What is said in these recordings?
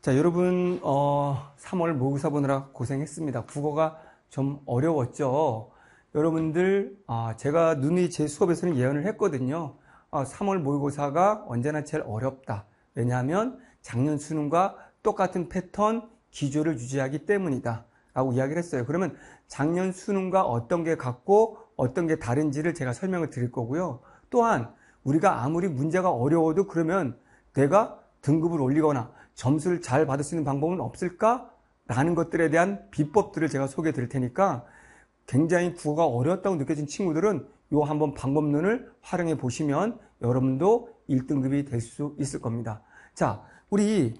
자, 여러분, 어, 3월 모의사 보느라 고생했습니다. 국어가 좀 어려웠죠? 여러분들, 아, 제가 눈이 제 수업에서는 예언을 했거든요. 아, 3월 모의고사가 언제나 제일 어렵다. 왜냐하면 작년 수능과 똑같은 패턴, 기조를 유지하기 때문이다. 라고 이야기를 했어요. 그러면 작년 수능과 어떤 게 같고 어떤 게 다른지를 제가 설명을 드릴 거고요. 또한 우리가 아무리 문제가 어려워도 그러면 내가 등급을 올리거나 점수를 잘 받을 수 있는 방법은 없을까? 라는 것들에 대한 비법들을 제가 소개해 드릴 테니까 굉장히 국어가 어려웠다고 느껴진 친구들은 요 한번 방법론을 활용해 보시면 여러분도 1등급이 될 수 있을 겁니다. 자, 우리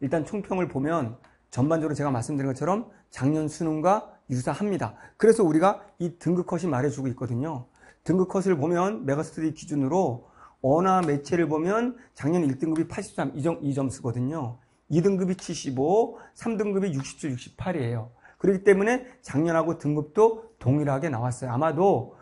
일단 총평을 보면 전반적으로 제가 말씀드린 것처럼 작년 수능과 유사합니다. 그래서 우리가 이 등급컷이 말해주고 있거든요. 등급컷을 보면 메가스터디 기준으로 언어 매체를 보면 작년 1등급이 83, 2점, 수거든요 2등급이 75, 3등급이 67, 68이에요. 그렇기 때문에 작년하고 등급도 동일하게 나왔어요. 아마도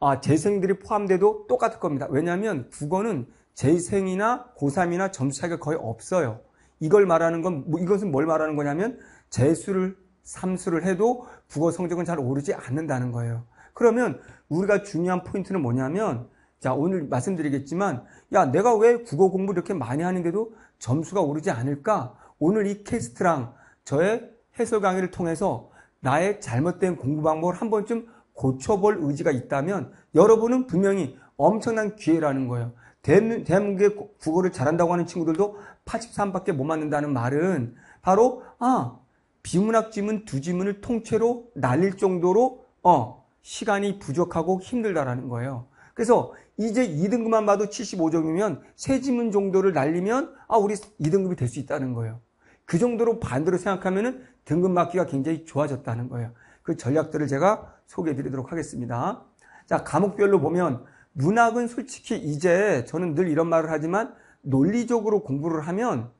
아, 재생들이 포함돼도 똑같을 겁니다. 왜냐하면 국어는 재생이나 고3이나 점수 차이가 거의 없어요. 이걸 말하는 건, 뭐 이것은 뭘 말하는 거냐면 재수를, 삼수를 해도 국어 성적은 잘 오르지 않는다는 거예요. 그러면 우리가 중요한 포인트는 뭐냐면 자, 오늘 말씀드리겠지만, 야, 내가 왜 국어 공부 이렇게 많이 하는데도 점수가 오르지 않을까? 오늘 이 캐스트랑 저의 해설 강의를 통해서 나의 잘못된 공부 방법을 한 번쯤 고쳐볼 의지가 있다면 여러분은 분명히 엄청난 기회라는 거예요. 대문민국의 국어를 잘한다고 하는 친구들도 83밖에 못 맞는다는 말은 바로, 아, 비문학 지문 두 지문을 통째로 날릴 정도로, 어, 시간이 부족하고 힘들다라는 거예요. 그래서 이제 2등급만 봐도 75점이면 세 지문 정도를 날리면 아 우리 2등급이 될 수 있다는 거예요. 그 정도로 반대로 생각하면은 등급 맞기가 굉장히 좋아졌다는 거예요. 그 전략들을 제가 소개해 드리도록 하겠습니다. 자, 과목별로 보면 문학은 솔직히 이제 저는 늘 이런 말을 하지만 논리적으로 공부를 하면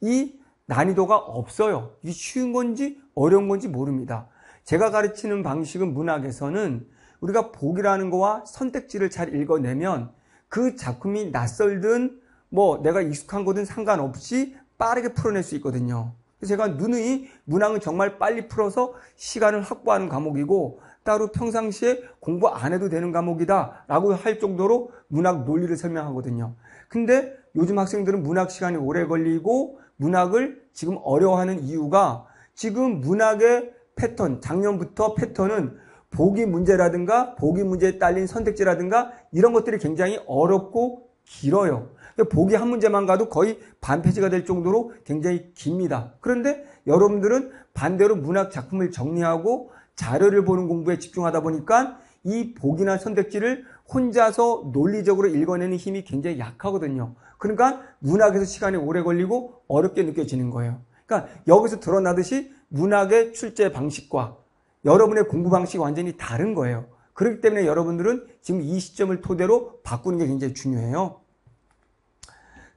이 난이도가 없어요. 이 쉬운 건지 어려운 건지 모릅니다. 제가 가르치는 방식은 문학에서는 우리가 복이라는 거와 선택지를 잘 읽어내면 그 작품이 낯설든 뭐 내가 익숙한 거든 상관없이 빠르게 풀어낼 수 있거든요. 제가 누누이 문항은 정말 빨리 풀어서 시간을 확보하는 과목이고 따로 평상시에 공부 안 해도 되는 과목이다 라고 할 정도로 문학 논리를 설명하거든요. 근데 요즘 학생들은 문학 시간이 오래 걸리고 문학을 지금 어려워하는 이유가 지금 문학의 패턴, 작년부터 패턴은 보기 문제라든가 보기 문제에 딸린 선택지라든가 이런 것들이 굉장히 어렵고 길어요. 보기 한 문제만 가도 거의 반 페이지가 될 정도로 굉장히 깁니다. 그런데 여러분들은 반대로 문학 작품을 정리하고 자료를 보는 공부에 집중하다 보니까 이 보기나 선택지를 혼자서 논리적으로 읽어내는 힘이 굉장히 약하거든요. 그러니까 문학에서 시간이 오래 걸리고 어렵게 느껴지는 거예요. 그러니까 여기서 드러나듯이 문학의 출제 방식과 여러분의 공부 방식이 완전히 다른 거예요. 그렇기 때문에 여러분들은 지금 이 시점을 토대로 바꾸는 게 굉장히 중요해요.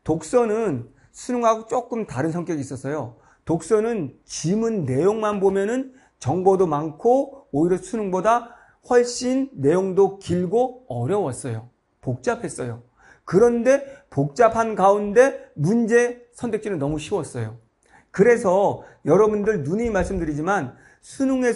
독서는 수능하고 조금 다른 성격이 있었어요. 독서는 지문 내용만 보면은 정보도 많고 오히려 수능보다 훨씬 내용도 길고 어려웠어요. 복잡했어요. 그런데 복잡한 가운데 문제 선택지는 너무 쉬웠어요. 그래서 여러분들 눈이 말씀드리지만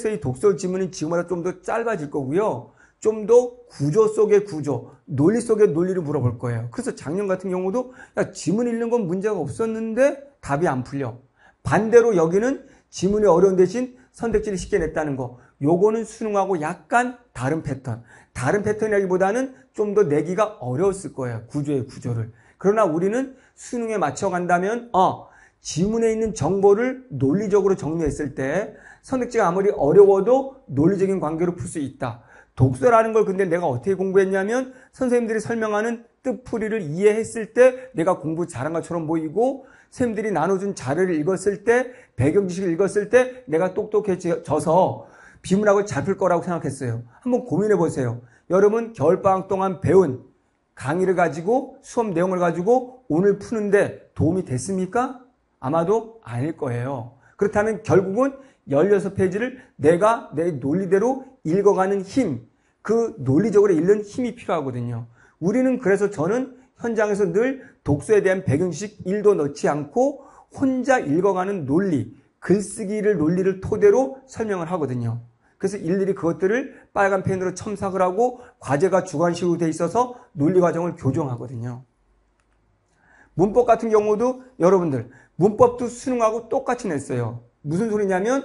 수능에서의 독설 지문은 지금보다 좀 더 짧아질 거고요. 좀 더 구조 속의 구조, 논리 속의 논리를 물어볼 거예요. 그래서 작년 같은 경우도 야, 지문 읽는 건 문제가 없었는데 답이 안 풀려. 반대로 여기는 지문이 어려운 대신 선택지를 쉽게 냈다는 거. 요거는 수능하고 약간 다른 패턴. 다른 패턴이라기보다는 좀 더 내기가 어려웠을 거예요. 구조의 구조를. 그러나 우리는 수능에 맞춰 간다면 어, 지문에 있는 정보를 논리적으로 정리했을 때 선택지가 아무리 어려워도 논리적인 관계로 풀 수 있다. 독서라는 걸 근데 내가 어떻게 공부했냐면 선생님들이 설명하는 뜻풀이를 이해했을 때 내가 공부 잘한 것처럼 보이고 선생님들이 나눠준 자료를 읽었을 때 배경 지식을 읽었을 때 내가 똑똑해져서 비문학을 잘 풀 거라고 생각했어요. 한번 고민해 보세요. 여러분 겨울방학 동안 배운 강의를 가지고 수업 내용을 가지고 오늘 푸는데 도움이 됐습니까? 아마도 아닐 거예요. 그렇다면 결국은 16페이지를 내가 내 논리대로 읽어가는 힘, 그 논리적으로 읽는 힘이 필요하거든요. 우리는 그래서 저는 현장에서 늘 독서에 대한 배경 식 1도 넣지 않고 혼자 읽어가는 논리, 글쓰기를 논리를 토대로 설명을 하거든요. 그래서 일일이 그것들을 빨간 펜으로 첨삭을 하고 과제가 주관식으로 돼 있어서 논리 과정을 교정하거든요. 문법 같은 경우도 여러분들 문법도 수능하고 똑같이 냈어요. 무슨 소리냐면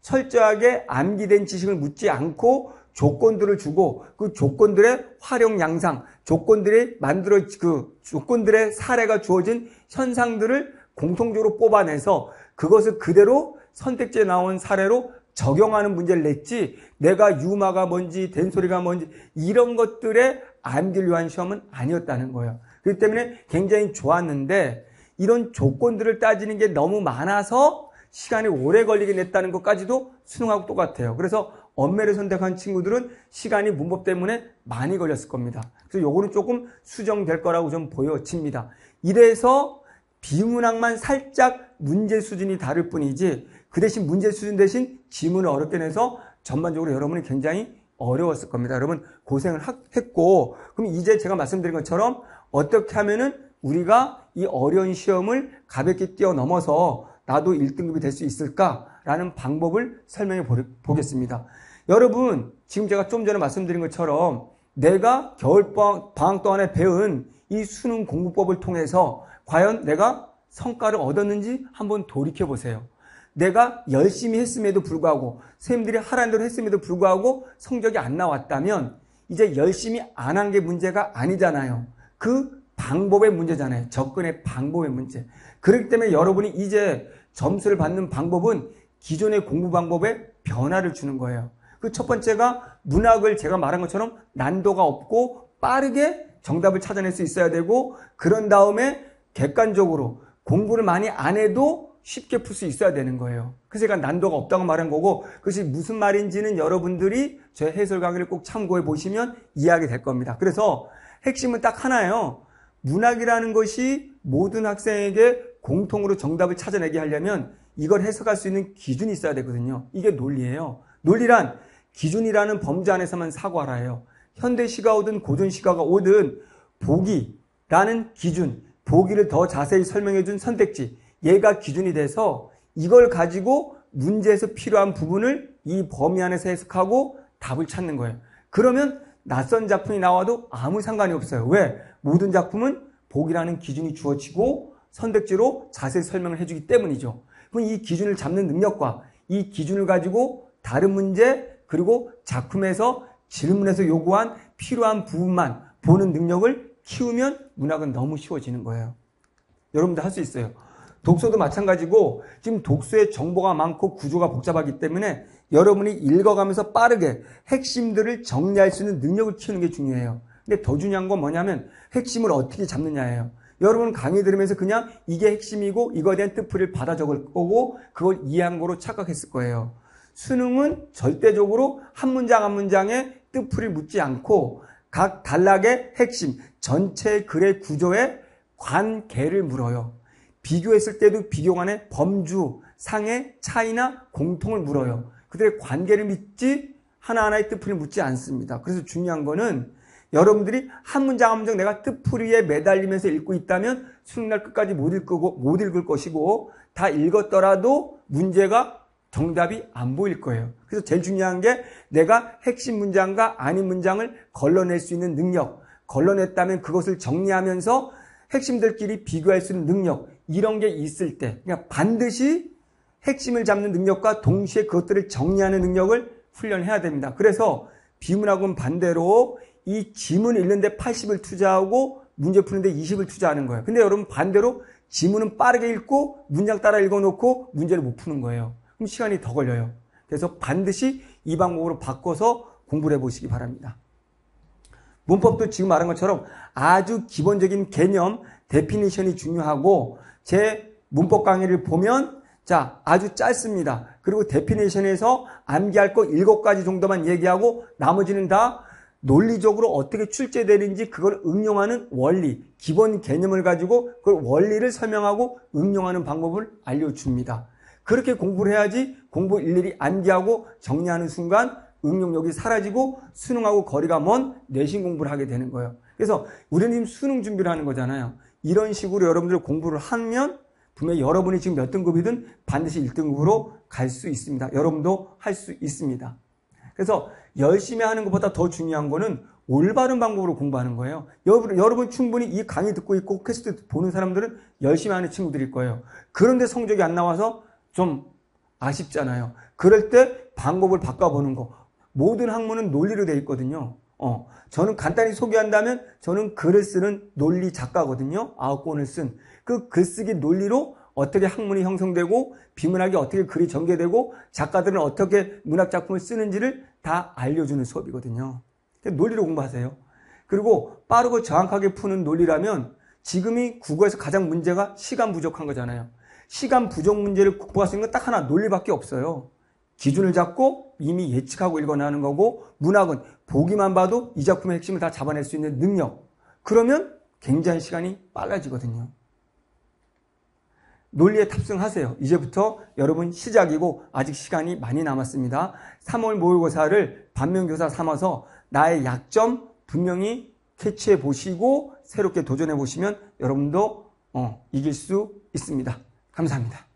철저하게 암기된 지식을 묻지 않고 조건들을 주고 그 조건들의 활용 양상, 조건들이 만들어 그 조건들의 사례가 주어진 현상들을 공통적으로 뽑아내서 그것을 그대로 선택지에 나온 사례로 적용하는 문제를 냈지 내가 유마가 뭔지 된소리가 뭔지 이런 것들의 암기를 위한 시험은 아니었다는 거예요. 그렇기 때문에 굉장히 좋았는데 이런 조건들을 따지는 게 너무 많아서 시간이 오래 걸리게 냈다는 것까지도 수능하고 똑같아요. 그래서 엄매를 선택한 친구들은 시간이 문법 때문에 많이 걸렸을 겁니다. 그래서 요거는 조금 수정될 거라고 좀 보여집니다. 이래서 비문학만 살짝 문제 수준이 다를 뿐이지 그 대신 문제 수준 대신 지문을 어렵게 내서 전반적으로 여러분이 굉장히 어려웠을 겁니다. 여러분 고생을 했고 그럼 이제 제가 말씀드린 것처럼 어떻게 하면은 우리가 이 어려운 시험을 가볍게 뛰어넘어서 나도 1등급이 될 수 있을까라는 방법을 설명해 보겠습니다. 여러분, 지금 제가 좀 전에 말씀드린 것처럼 내가 겨울방학 동안에 배운 이 수능 공부법을 통해서 과연 내가 성과를 얻었는지 한번 돌이켜 보세요. 내가 열심히 했음에도 불구하고 선생님들이 하라는 대로 했음에도 불구하고 성적이 안 나왔다면 이제 열심히 안 한 게 문제가 아니잖아요. 그 방법의 문제잖아요. 접근의 방법의 문제. 그렇기 때문에 여러분이 이제 점수를 받는 방법은 기존의 공부 방법에 변화를 주는 거예요. 그 첫 번째가 문학을 제가 말한 것처럼 난도가 없고 빠르게 정답을 찾아낼 수 있어야 되고 그런 다음에 객관적으로 공부를 많이 안 해도 쉽게 풀 수 있어야 되는 거예요. 그래서 제가 난도가 없다고 말한 거고 그것이 무슨 말인지는 여러분들이 제 해설 강의를 꼭 참고해 보시면 이해하게 될 겁니다. 그래서 핵심은 딱 하나예요. 문학이라는 것이 모든 학생에게 공통으로 정답을 찾아내게 하려면 이걸 해석할 수 있는 기준이 있어야 되거든요. 이게 논리예요. 논리란 기준이라는 범주 안에서만 사고하라 해요. 현대시가 오든 고전시가가 오든 보기라는 기준, 보기를 더 자세히 설명해준 선택지, 얘가 기준이 돼서 이걸 가지고 문제에서 필요한 부분을 이 범위 안에서 해석하고 답을 찾는 거예요. 그러면 낯선 작품이 나와도 아무 상관이 없어요. 왜? 모든 작품은 복이라는 기준이 주어지고 선택지로 자세히 설명을 해주기 때문이죠. 그럼 이 기준을 잡는 능력과 이 기준을 가지고 다른 문제 그리고 작품에서 질문에서 요구한 필요한 부분만 보는 능력을 키우면 문학은 너무 쉬워지는 거예요. 여러분도 할 수 있어요. 독서도 마찬가지고 지금 독서의 정보가 많고 구조가 복잡하기 때문에 여러분이 읽어가면서 빠르게 핵심들을 정리할 수 있는 능력을 키우는 게 중요해요. 근데 더 중요한 건 뭐냐면 핵심을 어떻게 잡느냐예요. 여러분 강의 들으면서 그냥 이게 핵심이고 이거에 대한 뜻풀이를 받아 적을 거고 그걸 이해한 거로 착각했을 거예요. 수능은 절대적으로 한 문장 한 문장에 뜻풀이를 묻지 않고 각 단락의 핵심, 전체 글의 구조에 관계를 물어요. 비교했을 때도 비교 간의 범주, 상의 차이나 공통을 물어요. 그들의 관계를 믿지 하나하나의 뜻풀이를 묻지 않습니다. 그래서 중요한 거는 여러분들이 한 문장 한 문장 내가 뜻풀이에 매달리면서 읽고 있다면 수능날 끝까지 못 읽고 못 읽을 것이고 다 읽었더라도 문제가 정답이 안 보일 거예요. 그래서 제일 중요한 게 내가 핵심 문장과 아닌 문장을 걸러낼 수 있는 능력, 걸러냈다면 그것을 정리하면서 핵심들끼리 비교할 수 있는 능력 이런 게 있을 때, 그러 그러니까 반드시 핵심을 잡는 능력과 동시에 그것들을 정리하는 능력을 훈련해야 됩니다. 그래서 비문학은 반대로 이 지문 읽는데 80을 투자하고 문제 푸는데 20을 투자하는 거예요. 근데 여러분 반대로 지문은 빠르게 읽고 문장 따라 읽어놓고 문제를 못 푸는 거예요. 그럼 시간이 더 걸려요. 그래서 반드시 이 방법으로 바꿔서 공부를 해보시기 바랍니다. 문법도 지금 말한 것처럼 아주 기본적인 개념, 데피니션이 중요하고 제 문법 강의를 보면 자, 아주 짧습니다. 그리고 데피니션에서 암기할 거 7가지 정도만 얘기하고 나머지는 다 논리적으로 어떻게 출제되는지 그걸 응용하는 원리, 기본 개념을 가지고 그 원리를 설명하고 응용하는 방법을 알려줍니다. 그렇게 공부를 해야지 공부 일일이 암기하고 정리하는 순간 응용력이 사라지고 수능하고 거리가 먼 내신 공부를 하게 되는 거예요. 그래서 우리는 지금 수능 준비를 하는 거잖아요. 이런 식으로 여러분들 공부를 하면 분명히 여러분이 지금 몇 등급이든 반드시 1등급으로 갈 수 있습니다. 여러분도 할 수 있습니다. 그래서 열심히 하는 것보다 더 중요한 거는 올바른 방법으로 공부하는 거예요. 여러분, 여러분 충분히 이 강의 듣고 있고 퀘스트 보는 사람들은 열심히 하는 친구들일 거예요. 그런데 성적이 안 나와서 좀 아쉽잖아요. 그럴 때 방법을 바꿔보는 거. 모든 학문은 논리로 되어 있거든요. 어, 저는 간단히 소개한다면 저는 글을 쓰는 논리 작가거든요. 아홉 권을 쓴 그 글쓰기 논리로 어떻게 학문이 형성되고 비문학이 어떻게 글이 전개되고 작가들은 어떻게 문학 작품을 쓰는지를 다 알려주는 수업이거든요. 논리로 공부하세요. 그리고 빠르고 정확하게 푸는 논리라면 지금이 국어에서 가장 문제가 시간 부족한 거잖아요. 시간 부족 문제를 극복할 수 있는 건 딱 하나 논리밖에 없어요. 기준을 잡고 이미 예측하고 읽어나 하는 거고 문학은 보기만 봐도 이 작품의 핵심을 다 잡아낼 수 있는 능력. 그러면 굉장히 시간이 빨라지거든요. 논리에 탑승하세요. 이제부터 여러분 시작이고 아직 시간이 많이 남았습니다. 3월 모의고사를 반면교사 삼아서 나의 약점 분명히 캐치해 보시고 새롭게 도전해 보시면 여러분도 어, 이길 수 있습니다. 감사합니다.